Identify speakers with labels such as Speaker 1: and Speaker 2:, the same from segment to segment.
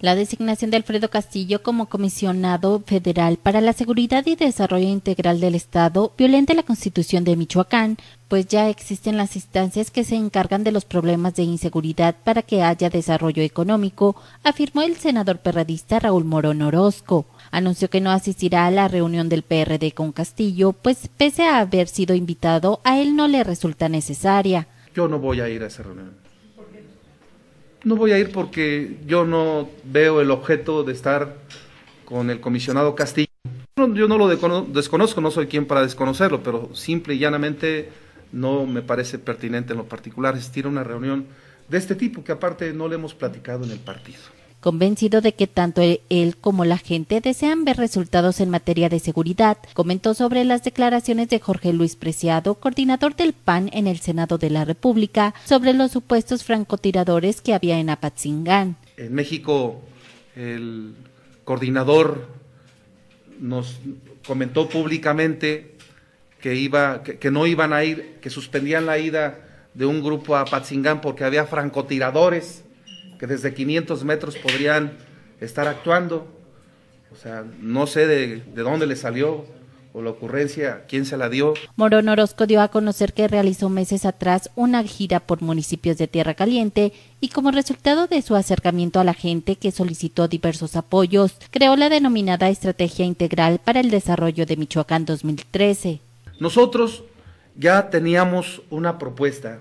Speaker 1: La designación de Alfredo Castillo como comisionado federal para la seguridad y desarrollo integral del Estado violenta la Constitución de Michoacán, pues ya existen las instancias que se encargan de los problemas de inseguridad para que haya desarrollo económico, afirmó el senador perredista Raúl Morón Orozco. Anunció que no asistirá a la reunión del PRD con Castillo, pues pese a haber sido invitado, a él no le resulta necesaria.
Speaker 2: Yo no voy a ir a esa reunión no voy a ir porque yo no veo el objeto de estar con el comisionado Castillo. Yo no lo desconozco, no soy quien para desconocerlo, pero simple y llanamente no me parece pertinente en lo particular asistir a una reunión de este tipo que aparte no le hemos platicado en el partido
Speaker 1: convencido de que tanto e-, él como la gente desean ver resultados en materia de seguridad, comentó sobre las declaraciones de Jorge Luis Preciado, coordinador del PAN en el Senado de la República, sobre los supuestos francotiradores que había en Apatzingán.
Speaker 2: En México, el coordinador nos comentó públicamente que, iba, que, no iban a ir, que suspendían la ida de un grupo a Apatzingán porque había francotiradores que desde 500 metros podrían estar actuando. O sea, no sé de, dónde le salió o la ocurrencia, quién se la dio.
Speaker 1: Morón Orozco dio a conocer que realizó meses atrás una gira por municipios de Tierra Caliente y como resultado de su acercamiento a la gente que solicitó diversos apoyos, creó la denominada Estrategia Integral para el Desarrollo de Michoacán 2013.
Speaker 2: Nosotros ya teníamos una propuesta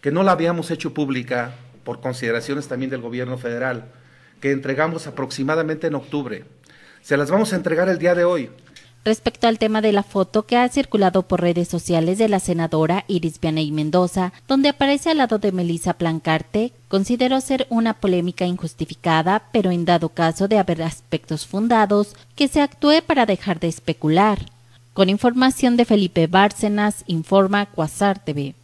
Speaker 2: que no la habíamos hecho pública por consideraciones también del gobierno federal, que entregamos aproximadamente en octubre. Se las vamos a entregar el día de hoy. Respecto
Speaker 1: al tema de la foto que ha circulado por redes sociales de la senadora Iris Vianey Mendoza, donde aparece al lado de Melissa Plancarte, consideró ser una polémica injustificada, pero en dado caso de haber aspectos fundados, que se actúe para dejar de especular. Con información de Felipe Bárcenas, informa Cuasar TV.